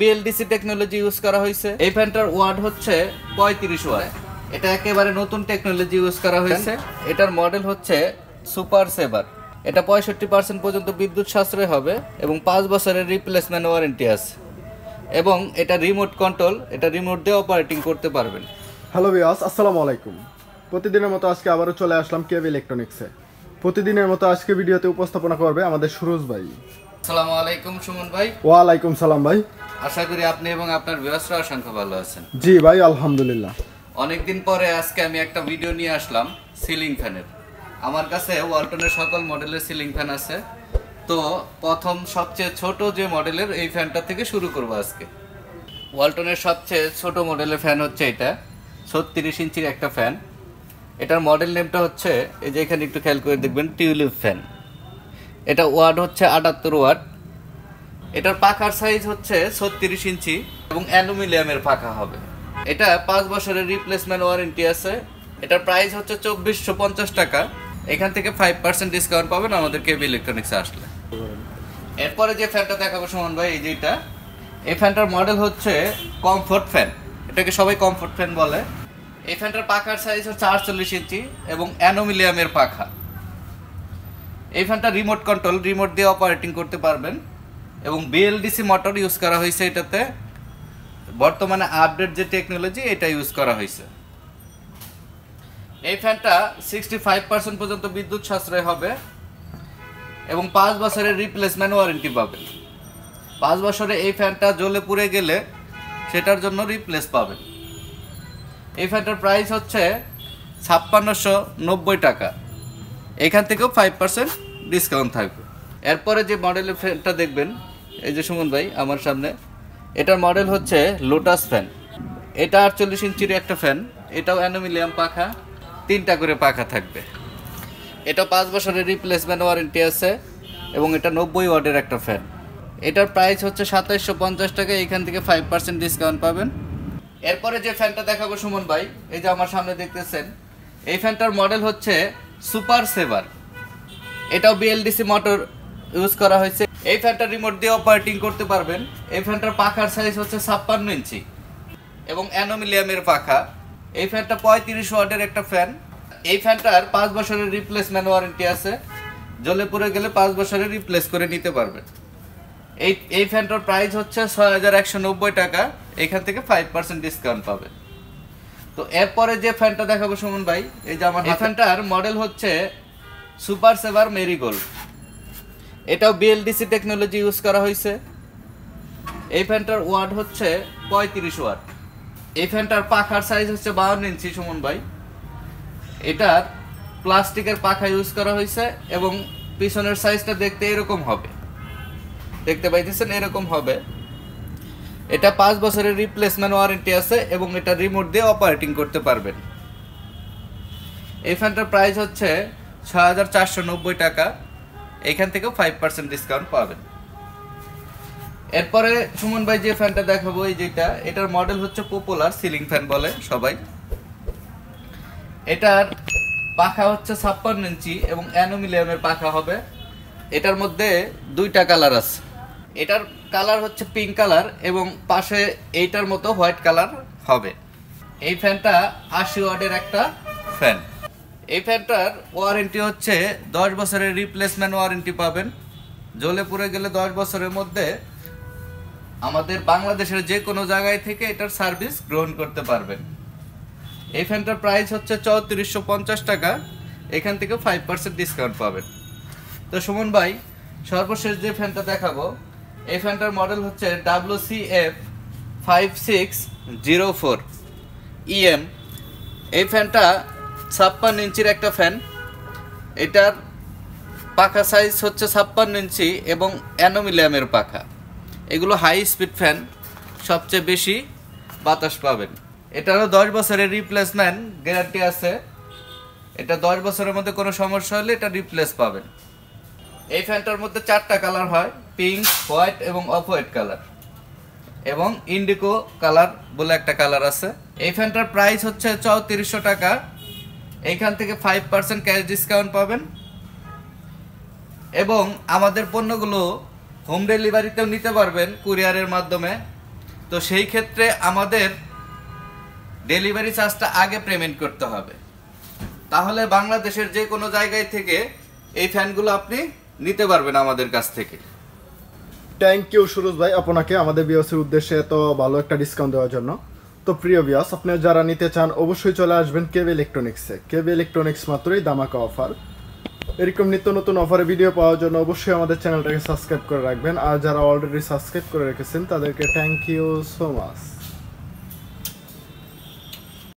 BLDC technology use করা হয়েছে এই ফ্যানটার ওয়াট হচ্ছে পঁয়ত্রিশ ওয়াট এটা একেবারে নতুন টেকনোলজি ইউজ করা হয়েছে এটার মডেল হচ্ছে সুপার সেভার এটা পঁয়ষট্টি পার্সেন্ট পর্যন্ত বিদ্যুৎ সাশ্রয় হবে এবং পাঁচ বছরের রিপ্লেসমেন্ট ওয়ারেন্টি আছে এবং এটা রিমোট কন্ট্রোল এটা রিমোট দিয়ে অপারেটিং করতে পারবেন হ্যালো বিয়াস আসসালামু আলাইকুম প্রতিদিনের মতো আজকে আবারও চলে আসলাম কেবি ইলেকট্রনিক্সে প্রতিদিনের মতো আজকে ভিডিওতে উপস্থাপনা করবে আমাদের সুরজ ভাই আসসালামু আলাইকুম সুমন ভাই ওয়ালাইকুম সালাম ভাই আশা করি আপনি এবং আপনার ভিউয়ার্সরা অসংখ্য ভালো আছেন জি ভাই আলহামদুলিল্লাহ অনেকদিন পরে আজকে আমি একটা ভিডিও নিয়ে আসলাম সিলিং ফ্যানের আমার কাছে ওয়ালটনের সকল মডেলের সিলিং ফ্যান আছে তো প্রথম সবচেয়ে ছোট যে মডেলের এই ফ্যানটা থেকে শুরু করব আজকে ওয়ালটনের সবচেয়ে ছোট মডেলের ফ্যান হচ্ছে এটা ছত্রিশ ইঞ্চির একটা ফ্যান এটার মডেল নেমটা হচ্ছে এই যে এখানে একটু খেয়াল করে দেখবেন টিউলিপ ফ্যান এটা ওয়ার্ড হচ্ছে আটাত্তর ওয়ার্ড এটার পাখার সাইজ হচ্ছে ছত্রিশ ইঞ্চি এবং অ্যালুমিনিয়ামের পাখা হবে এটা পাঁচ বছরের রিপ্লেসমেন্ট ওয়ারেন্টি আছে এটার প্রাইস হচ্ছে চব্বিশশো পঞ্চাশ টাকা এখান থেকে ফাইভ পার্সেন্ট ডিসকাউন্ট পাবেন আমাদের কেবি ইলেকট্রনিক্সে আসলে এরপরে যে ফ্যানটা দেখাবো সুমন ভাই এই যেটা এই ফ্যানটার মডেল হচ্ছে কমফোর্ট ফ্যান এটাকে সবাই কমফোর্ট ফ্যান বলে এই ফ্যানটার পাখার সাইজ হচ্ছে আটচল্লিশ ইঞ্চি এবং অ্যানোমিলিয়ামের পাখা এই ফ্যানটা রিমোট কন্ট্রোল রিমোট দিয়ে অপারেটিং করতে পারবেন এবং বিএলডিসি মোটর ইউজ করা হয়েছে এটাতে বর্তমানে আপডেট যে টেকনোলজি এটা ইউজ করা হয়েছে এই ফ্যানটা সিক্সটি ফাইভ পার্সেন্ট পর্যন্ত বিদ্যুৎ সাশ্রয় হবে এবং পাঁচ বছরের রিপ্লেসমেন্ট ওয়ারেন্টি পাবে পাঁচ বছরে এই ফ্যানটা জ্বলে পুড়ে গেলে সেটার জন্য রিপ্লেস পাবেন এই ফ্যানটার প্রাইস হচ্ছে ছাপ্পান্নশো নব্বই টাকা এখান থেকেও ফাইভ পার্সেন্ট ডিসকাউন্ট থাকবে এরপরে যে মডেলের ফ্যানটা দেখবেন এই যে সুমন ভাই আমার সামনে এটার মডেল হচ্ছে লোটাস ফ্যান এটা আটচল্লিশ ইঞ্চির একটা ফ্যান এটাও অ্যানোমিলিয়াম পাখা তিনটা করে পাখা থাকবে এটা পাঁচ বছরের রিপ্লেসমেন্ট ওয়ারেন্টি আছে এবং এটা নব্বই ওয়ার্ডের একটা ফ্যান এটার প্রাইস হচ্ছে সাতাইশশো পঞ্চাশ টাকা এখান থেকে ফাইভ পার্সেন্ট ডিসকাউন্ট পাবেন এরপরে যে ফ্যানটা দেখাবো সুমন ভাই এই যে আমার সামনে দেখতেছেন এই ফ্যানটার মডেল হচ্ছে সুপার সেভার এটাও বিএলডিসি মোটর ইউজ করা হয়েছে এই ফ্যানটা রিমোট দিয়ে অপারেটিং করতে পারবেন এই ফ্যানটার পাখার সাইজ হচ্ছে ছাপ্পান্ন ইঞ্চি এবং অ্যানোমিলিয়ামের পাখা এই ফ্যানটা পঁয়ত্রিশ ওয়াটের একটা ফ্যান এই ফ্যানটার পাঁচ বছরের রিপ্লেসমেন্ট ওয়ারেন্টি আছে জলে পড়ে গেলে পাঁচ বছরে রিপ্লেস করে নিতে পারবেন এই এই ফ্যানটার প্রাইস হচ্ছে ছয় হাজার একশো নব্বই টাকা এখান থেকে ফাইভ পার্সেন্ট ডিসকাউন্ট পাবেন তো এরপরে যে ফ্যানটা দেখাবো সুমন ভাই এই যে আমার ফ্যানটার মডেল হচ্ছে সুপার সেভার মেরিগোল্ড এটাও বিএলডিসি টেকনোলজি ইউজ করা হয়েছে এই ফ্যানটার ওয়াট হচ্ছে পঁয়ত্রিশ ওয়াট এই ফ্যানটার পাখার সাইজ হচ্ছে বাউন্ন ইঞ্চি সুমন ভাই এটার প্লাস্টিকের পাখা ইউজ করা হয়েছে এবং পিছনের সাইজটা দেখতে এরকম হবে দেখতে পাইতেছেন এরকম হবে এটা পাঁচ বছরের রিপ্লেসমেন্ট ওয়ারেন্টি আছে এবং এটা রিমোট দিয়ে অপারেটিং করতে পারবেন এই ফ্যানটার প্রাইস হচ্ছে ছ টাকা এখান থেকেও ফাইভ পার্সেন্ট ডিসকাউন্ট পাবেন এরপরে সুমন ভাই যে ফ্যানটা দেখাবো এই যেটা এটার মডেল হচ্ছে পপুলার সিলিং ফ্যান বলে সবাই এটার পাখা হচ্ছে ছাপ্পান্ন ইঞ্চি এবং অ্যানোমিলিয়ামের পাখা হবে এটার মধ্যে দুইটা কালার আছে এটার কালার হচ্ছে পিঙ্ক কালার এবং পাশে এইটার মতো হোয়াইট কালার হবে এই ফ্যানটা আশি ওয়ার্ডের একটা ফ্যান এই ফ্যানটার ওয়ারেন্টি হচ্ছে দশ বছরের রিপ্লেসমেন্ট ওয়ারেন্টি পাবেন জলে পুড়ে গেলে দশ বছরের মধ্যে আমাদের বাংলাদেশের যে কোনো জায়গায় থেকে এটার সার্ভিস গ্রহণ করতে পারবেন এই ফ্যানটার প্রাইস হচ্ছে চৌত্রিশশো পঞ্চাশ টাকা এখান থেকে ফাইভ পার্সেন্ট ডিসকাউন্ট পাবেন তো সুমন ভাই সর্বশেষ যে ফ্যানটা দেখাবো এই ফ্যানটার মডেল হচ্ছে W C F five six zero four EM এই ফ্যানটা ছাপ্পান্ন ইঞ্চির একটা ফ্যান এটার পাখা সাইজ হচ্ছে ছাপ্পান্ন ইঞ্চি এবং অ্যানোমিলিয়ামের পাখা এগুলো হাই স্পিড ফ্যান সবচেয়ে বেশি বাতাস পাবেন এটারও দশ বছরের রিপ্লেসমেন্ট গ্যারান্টি আছে এটা দশ বছরের মধ্যে কোনো সমস্যা হলে এটা রিপ্লেস পাবেন এই ফ্যানটার মধ্যে চারটা কালার হয় পিঙ্ক হোয়াইট এবং অফ হোয়াইট কালার এবং ইন্ডিকো কালার বলে একটা কালার আছে এই ফ্যানটার প্রাইস হচ্ছে চৌত্রিশশো টাকা এইখান থেকে ফাইভ পার্সেন্ট ক্যাশ ডিসকাউন্ট পাবেন এবং আমাদের পণ্যগুলো হোম ডেলিভারিতেও নিতে পারবেন কুরিয়ারের মাধ্যমে তো সেই ক্ষেত্রে আমাদের ডেলিভারি চার্জটা আগে পেমেন্ট করতে হবে তাহলে বাংলাদেশের যে কোনো জায়গায় থেকে এই ফ্যানগুলো আপনি নিতে পারবেন আমাদের কাছ থেকে থ্যাংক ইউ সুরজ ভাই আপনাকে আমাদের বিওসির উদ্দেশ্যে এত ভালো একটা ডিসকাউন্ট দেওয়ার জন্য তো প্রিয় বিয়াস আপনি যারা নিতে চান অবশ্যই চলে আসবেন কেবি ইলেকট্রনিক্সে কেবি ইলেকট্রনিক্স মাত্রই দামাকা অফার এরকম নিত্য নতুন অফারে ভিডিও পাওয়ার জন্য অবশ্যই আমাদের চ্যানেলটাকে সাবস্ক্রাইব করে রাখবেন আর যারা অলরেডি সাবস্ক্রাইব করে রেখেছেন তাদেরকে থ্যাংক ইউ সো মাচ